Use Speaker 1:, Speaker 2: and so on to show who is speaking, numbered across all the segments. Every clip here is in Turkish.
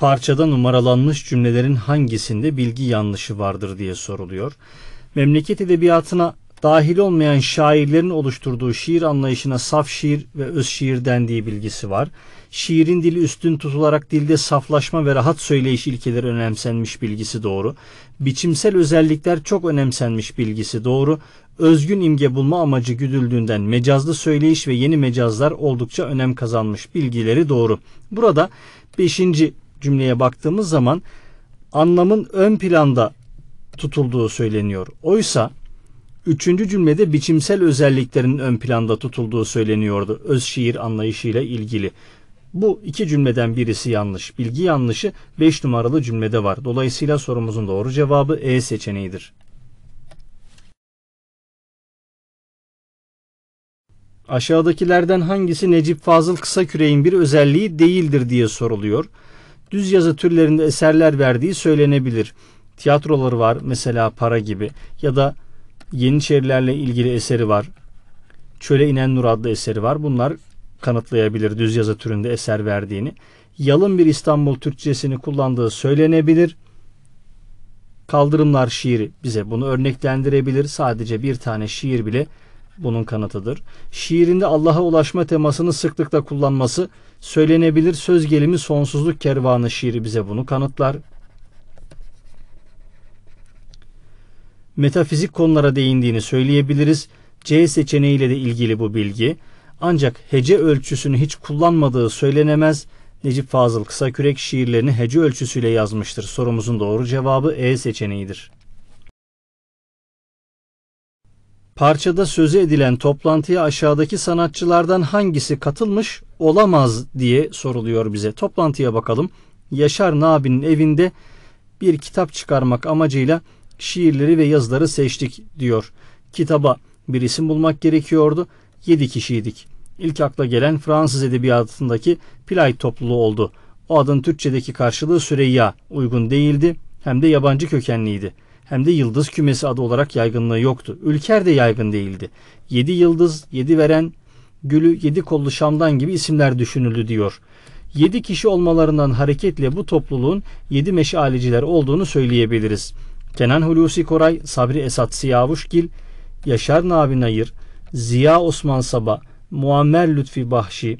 Speaker 1: Parçada numaralanmış cümlelerin hangisinde bilgi yanlışı vardır diye soruluyor. Memleket edebiyatına dahil olmayan şairlerin oluşturduğu şiir anlayışına saf şiir ve öz şiir dendiği bilgisi var. Şiirin dili üstün tutularak dilde saflaşma ve rahat söyleyiş ilkeleri önemsenmiş bilgisi doğru. Biçimsel özellikler çok önemsenmiş bilgisi doğru. Özgün imge bulma amacı güdüldüğünden mecazlı söyleyiş ve yeni mecazlar oldukça önem kazanmış bilgileri doğru. Burada 5 cümleye baktığımız zaman anlamın ön planda tutulduğu söyleniyor. Oysa üçüncü cümlede biçimsel özelliklerin ön planda tutulduğu söyleniyordu öz şiir anlayışıyla ilgili. Bu iki cümleden birisi yanlış. Bilgi yanlışı 5 numaralı cümlede var. Dolayısıyla sorumuzun doğru cevabı E seçeneğidir. Aşağıdakilerden hangisi Necip Fazıl Kısaküre'nin bir özelliği değildir diye soruluyor düz yazı türlerinde eserler verdiği söylenebilir. Tiyatroları var mesela Para gibi ya da Yeniçerilerle ilgili eseri var. Çöle inen Nur adlı eseri var. Bunlar kanıtlayabilir düz yazı türünde eser verdiğini. Yalın bir İstanbul Türkçesini kullandığı söylenebilir. Kaldırımlar şiiri bize bunu örneklendirebilir. Sadece bir tane şiir bile bunun kanıtıdır. Şiirinde Allah'a ulaşma temasını sıklıkla kullanması söylenebilir söz gelimi sonsuzluk kervanı şiiri bize bunu kanıtlar. Metafizik konulara değindiğini söyleyebiliriz. C seçeneğiyle de ilgili bu bilgi. Ancak hece ölçüsünü hiç kullanmadığı söylenemez. Necip Fazıl Kısakürek şiirlerini hece ölçüsüyle yazmıştır. Sorumuzun doğru cevabı E seçeneğidir. Parçada sözü edilen toplantıya aşağıdaki sanatçılardan hangisi katılmış olamaz diye soruluyor bize. Toplantıya bakalım. Yaşar Nabi'nin evinde bir kitap çıkarmak amacıyla şiirleri ve yazıları seçtik diyor. Kitaba bir isim bulmak gerekiyordu. 7 kişiydik. İlk akla gelen Fransız edebiyatındaki Play topluluğu oldu. O adın Türkçedeki karşılığı Süreyya uygun değildi hem de yabancı kökenliydi.'' hem de yıldız kümesi adı olarak yaygınlığı yoktu. Ülker de yaygın değildi. Yedi yıldız, yedi veren, gülü, yedi kollu Şam'dan gibi isimler düşünüldü diyor. Yedi kişi olmalarından hareketle bu topluluğun yedi meşaleciler olduğunu söyleyebiliriz. Kenan Hulusi Koray, Sabri Esat Siyavuşgil, Yaşar Nabi Nayır, Ziya Osman Saba, Muammer Lütfi Bahşi,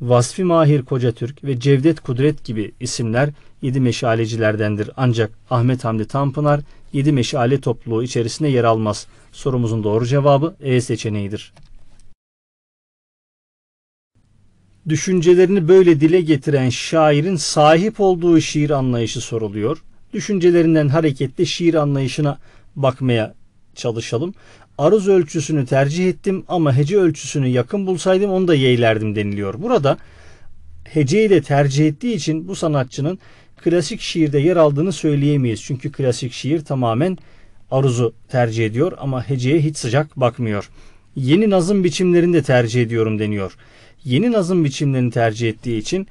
Speaker 1: Vasfi Mahir Kocatürk ve Cevdet Kudret gibi isimler yedi meşalecilerdendir. Ancak Ahmet Hamdi Tanpınar 7 meşale topluluğu içerisinde yer almaz. Sorumuzun doğru cevabı E seçeneğidir. Düşüncelerini böyle dile getiren şairin sahip olduğu şiir anlayışı soruluyor. Düşüncelerinden hareketle şiir anlayışına bakmaya çalışalım. Aruz ölçüsünü tercih ettim ama hece ölçüsünü yakın bulsaydım onu da yeylerdim deniliyor. Burada heceyi de tercih ettiği için bu sanatçının klasik şiirde yer aldığını söyleyemeyiz. Çünkü klasik şiir tamamen aruzu tercih ediyor ama heceye hiç sıcak bakmıyor. Yeni nazım biçimlerini de tercih ediyorum deniyor. Yeni nazım biçimlerini tercih ettiği için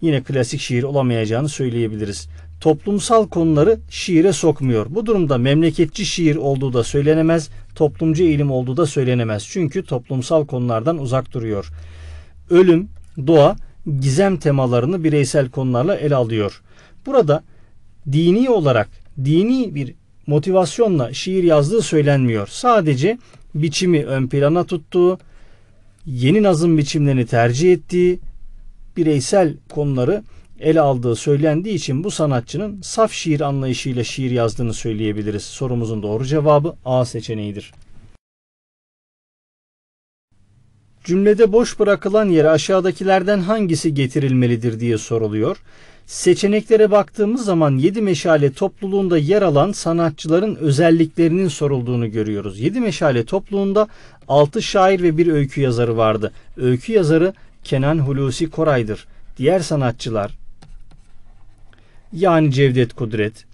Speaker 1: yine klasik şiir olamayacağını söyleyebiliriz. Toplumsal konuları şiire sokmuyor. Bu durumda memleketçi şiir olduğu da söylenemez, toplumcu eğilim olduğu da söylenemez. Çünkü toplumsal konulardan uzak duruyor. Ölüm, doğa, gizem temalarını bireysel konularla ele alıyor. Burada dini olarak dini bir motivasyonla şiir yazdığı söylenmiyor. Sadece biçimi ön plana tuttuğu, yeni nazım biçimlerini tercih ettiği, bireysel konuları ele aldığı söylendiği için bu sanatçının saf şiir anlayışıyla şiir yazdığını söyleyebiliriz. Sorumuzun doğru cevabı A seçeneğidir. Cümlede boş bırakılan yere aşağıdakilerden hangisi getirilmelidir diye soruluyor. Seçeneklere baktığımız zaman 7 Meşale topluluğunda yer alan sanatçıların özelliklerinin sorulduğunu görüyoruz. 7 Meşale topluluğunda 6 şair ve bir öykü yazarı vardı. Öykü yazarı Kenan Hulusi Koray'dır. Diğer sanatçılar yani Cevdet Kudret,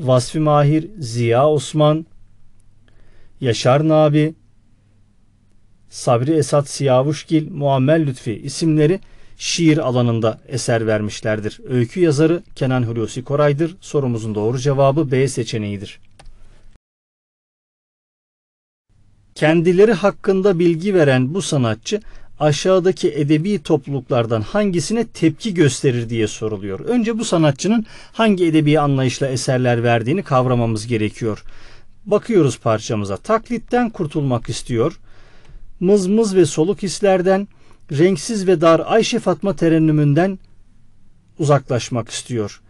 Speaker 1: Vasfi Mahir, Ziya Osman, Yaşar Nabi, Sabri Esat Siyavuşgil, Muammer Lütfi isimleri şiir alanında eser vermişlerdir. Öykü yazarı Kenan Hulusi Koray'dır. Sorumuzun doğru cevabı B seçeneğidir. Kendileri hakkında bilgi veren bu sanatçı aşağıdaki edebi topluluklardan hangisine tepki gösterir diye soruluyor. Önce bu sanatçının hangi edebi anlayışla eserler verdiğini kavramamız gerekiyor. Bakıyoruz parçamıza. Taklitten kurtulmak istiyor. Mızmız mız ve soluk hislerden, renksiz ve dar Ayşe Fatma terennümünden uzaklaşmak istiyor.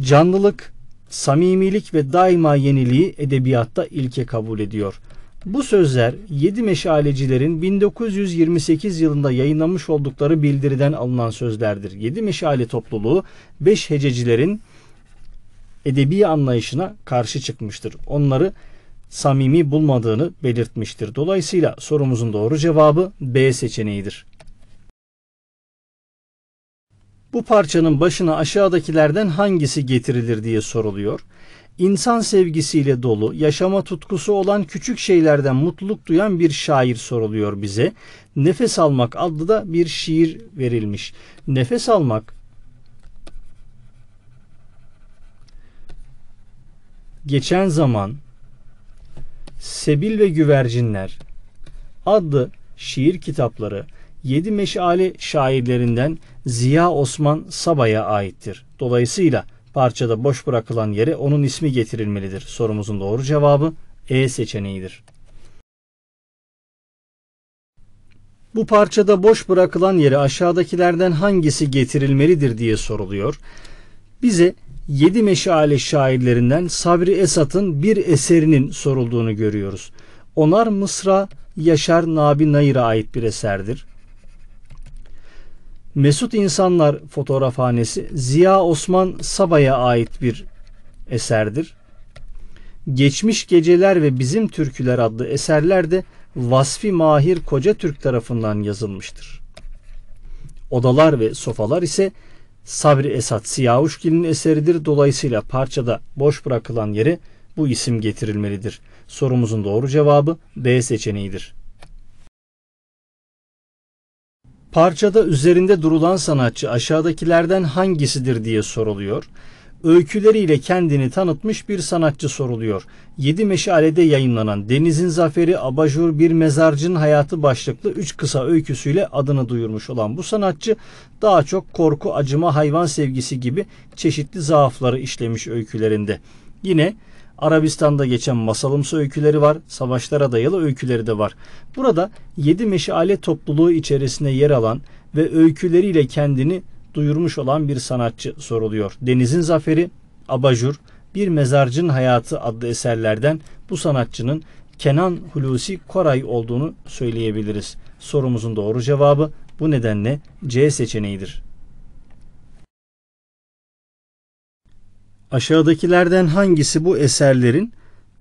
Speaker 1: Canlılık, samimilik ve daima yeniliği edebiyatta ilke kabul ediyor. Bu sözler 7 meşalecilerin 1928 yılında yayınlamış oldukları bildiriden alınan sözlerdir. 7 meşale topluluğu beş hececilerin edebi anlayışına karşı çıkmıştır. Onları samimi bulmadığını belirtmiştir. Dolayısıyla sorumuzun doğru cevabı B seçeneğidir. Bu parçanın başına aşağıdakilerden hangisi getirilir diye soruluyor. İnsan sevgisiyle dolu, yaşama tutkusu olan küçük şeylerden mutluluk duyan bir şair soruluyor bize. Nefes Almak adlı da bir şiir verilmiş. Nefes Almak geçen zaman Sebil ve Güvercinler adlı şiir kitapları Yedi Meşale şairlerinden Ziya Osman Saba'ya aittir. Dolayısıyla parçada boş bırakılan yere onun ismi getirilmelidir. Sorumuzun doğru cevabı E seçeneğidir. Bu parçada boş bırakılan yere aşağıdakilerden hangisi getirilmelidir diye soruluyor bize yedi meşale şairlerinden Sabri Esat'ın bir eserinin sorulduğunu görüyoruz. Onar Mısra Yaşar Nabi Nayır'a ait bir eserdir. Mesut İnsanlar fotoğrafhanesi Ziya Osman Saba'ya ait bir eserdir. Geçmiş Geceler ve Bizim Türküler adlı eserler de Vasfi Mahir Koca Türk tarafından yazılmıştır. Odalar ve sofalar ise Sabri Esat Siyavuşgil'in eseridir. Dolayısıyla parçada boş bırakılan yere bu isim getirilmelidir. Sorumuzun doğru cevabı B seçeneğidir. Parçada üzerinde durulan sanatçı aşağıdakilerden hangisidir diye soruluyor öyküleriyle kendini tanıtmış bir sanatçı soruluyor. Yedi Meşale'de yayınlanan Deniz'in Zaferi Abajur Bir Mezarcının Hayatı başlıklı üç kısa öyküsüyle adını duyurmuş olan bu sanatçı daha çok korku, acıma, hayvan sevgisi gibi çeşitli zaafları işlemiş öykülerinde. Yine Arabistan'da geçen masalımsı öyküleri var, savaşlara dayalı öyküleri de var. Burada yedi meşale topluluğu içerisinde yer alan ve öyküleriyle kendini duyurmuş olan bir sanatçı soruluyor. Deniz'in Zaferi, Abajur, Bir Mezarcın Hayatı adlı eserlerden bu sanatçının Kenan Hulusi Koray olduğunu söyleyebiliriz. Sorumuzun doğru cevabı bu nedenle C seçeneğidir. Aşağıdakilerden hangisi bu eserlerin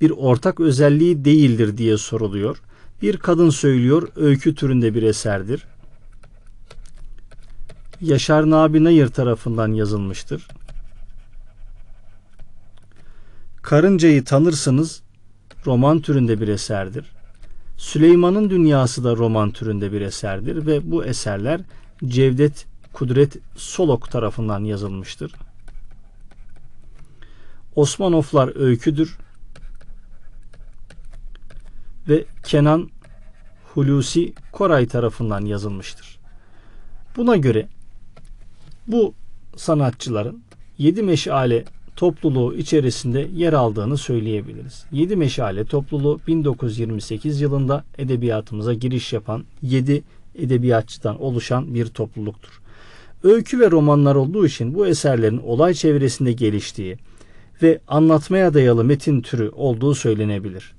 Speaker 1: bir ortak özelliği değildir diye soruluyor. Bir kadın söylüyor öykü türünde bir eserdir. Yaşar Nabi Nayır tarafından yazılmıştır. Karıncayı tanırsınız roman türünde bir eserdir. Süleyman'ın Dünyası da roman türünde bir eserdir ve bu eserler Cevdet Kudret Solok tarafından yazılmıştır. Osmanoflar öyküdür ve Kenan Hulusi Koray tarafından yazılmıştır. Buna göre bu sanatçıların Yedi meşale topluluğu içerisinde yer aldığını söyleyebiliriz. Yedi meşale topluluğu 1928 yılında edebiyatımıza giriş yapan yedi edebiyatçıdan oluşan bir topluluktur. Öykü ve romanlar olduğu için bu eserlerin olay çevresinde geliştiği ve anlatmaya dayalı metin türü olduğu söylenebilir.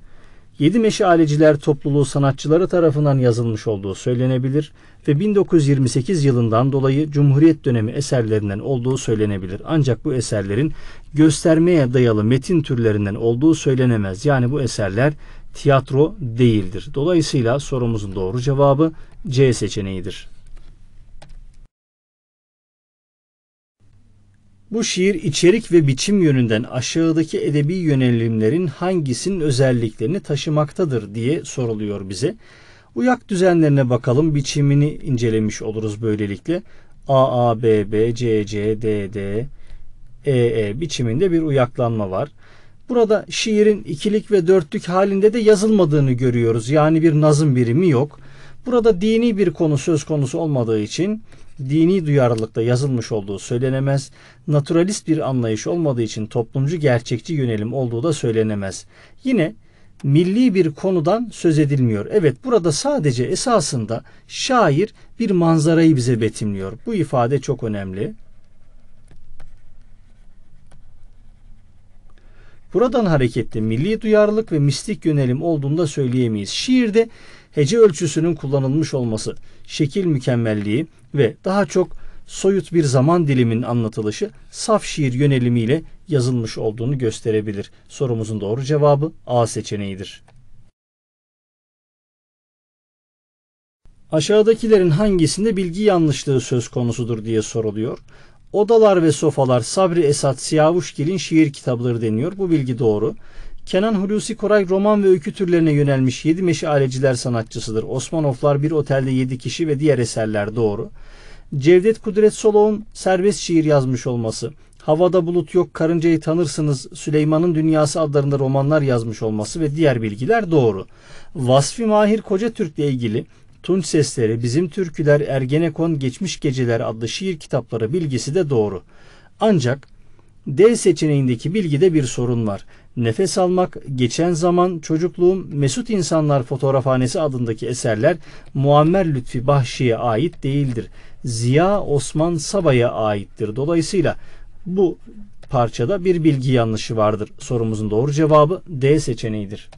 Speaker 1: Yedi Meşaleciler Topluluğu sanatçıları tarafından yazılmış olduğu söylenebilir ve 1928 yılından dolayı Cumhuriyet dönemi eserlerinden olduğu söylenebilir. Ancak bu eserlerin göstermeye dayalı metin türlerinden olduğu söylenemez. Yani bu eserler tiyatro değildir. Dolayısıyla sorumuzun doğru cevabı C seçeneğidir. Bu şiir içerik ve biçim yönünden aşağıdaki edebi yönelimlerin hangisinin özelliklerini taşımaktadır diye soruluyor bize. Uyak düzenlerine bakalım biçimini incelemiş oluruz böylelikle. A, A, B, B, C, C, D, D, E, E biçiminde bir uyaklanma var. Burada şiirin ikilik ve dörtlük halinde de yazılmadığını görüyoruz. Yani bir nazım birimi yok. Burada dini bir konu söz konusu olmadığı için dini duyarlılıkta yazılmış olduğu söylenemez, naturalist bir anlayış olmadığı için toplumcu gerçekçi yönelim olduğu da söylenemez. Yine milli bir konudan söz edilmiyor. Evet burada sadece esasında şair bir manzarayı bize betimliyor. Bu ifade çok önemli. Buradan hareketle milli duyarlılık ve mistik yönelim olduğunu da söyleyemeyiz. Şiirde hece ölçüsünün kullanılmış olması, şekil mükemmelliği ve daha çok soyut bir zaman diliminin anlatılışı saf şiir yönelimiyle yazılmış olduğunu gösterebilir. Sorumuzun doğru cevabı A seçeneğidir. Aşağıdakilerin hangisinde bilgi yanlışlığı söz konusudur diye soruluyor. Odalar ve Sofalar Sabri Esat Siyavuşgil'in şiir kitapları deniyor. Bu bilgi doğru. Kenan Hulusi Koray roman ve öykü türlerine yönelmiş 7 meşaleciler sanatçısıdır. Osmanoflar bir otelde yedi kişi ve diğer eserler doğru. Cevdet Kudret Soloğ'un serbest şiir yazmış olması, Havada Bulut Yok Karıncayı Tanırsınız, Süleyman'ın Dünyası adlarında romanlar yazmış olması ve diğer bilgiler doğru. Vasfi Mahir Koca Türk'le ilgili Tunç Sesleri, Bizim Türküler, Ergenekon, Geçmiş Geceler adlı şiir kitapları bilgisi de doğru. Ancak D seçeneğindeki bilgide bir sorun var. Nefes almak, geçen zaman, çocukluğum, Mesut İnsanlar Fotoğrafhanesi adındaki eserler Muammer Lütfi Bahşi'ye ait değildir. Ziya Osman Saba'ya aittir. Dolayısıyla bu parçada bir bilgi yanlışı vardır. Sorumuzun doğru cevabı D seçeneğidir.